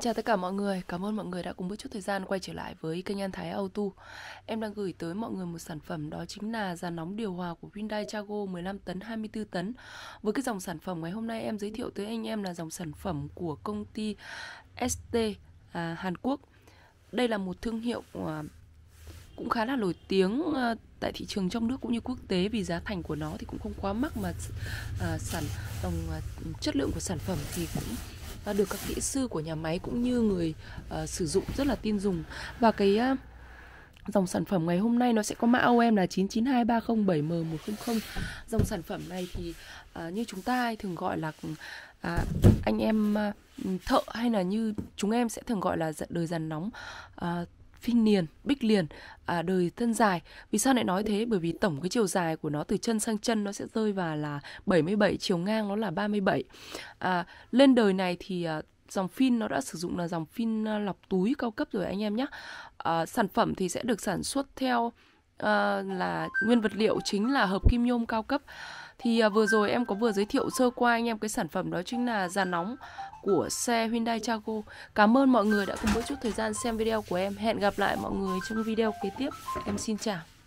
chào tất cả mọi người, cảm ơn mọi người đã cùng bước chút thời gian quay trở lại với kênh An Thái Auto Em đang gửi tới mọi người một sản phẩm đó chính là dàn nóng điều hòa của Hyundai Chago 15 tấn 24 tấn Với cái dòng sản phẩm ngày hôm nay em giới thiệu tới anh em là dòng sản phẩm của công ty ST à, Hàn Quốc Đây là một thương hiệu à, cũng khá là nổi tiếng à, tại thị trường trong nước cũng như quốc tế vì giá thành của nó thì cũng không quá mắc mà à, sản dòng à, chất lượng của sản phẩm thì cũng À, được các kỹ sư của nhà máy cũng như người uh, sử dụng rất là tin dùng và cái uh, dòng sản phẩm ngày hôm nay nó sẽ có mã OM là 992307M100. Dòng sản phẩm này thì à, như chúng ta thường gọi là à, anh em à, thợ hay là như chúng em sẽ thường gọi là đời dàn nóng à, Phinh Niền, Bích Liền, à, đời thân dài. Vì sao lại nói thế? Bởi vì tổng cái chiều dài của nó từ chân sang chân nó sẽ rơi vào là 77, chiều ngang nó là 37. À, lên đời này thì à, dòng phin nó đã sử dụng là dòng phin à, lọc túi cao cấp rồi anh em nhé. À, sản phẩm thì sẽ được sản xuất theo Ờ, là nguyên vật liệu chính là hợp kim nhôm cao cấp thì à, vừa rồi em có vừa giới thiệu sơ qua anh em cái sản phẩm đó chính là giàn nóng của xe Hyundai Chago. Cảm ơn mọi người đã cùng một chút thời gian xem video của em. Hẹn gặp lại mọi người trong video kế tiếp. Em xin chào.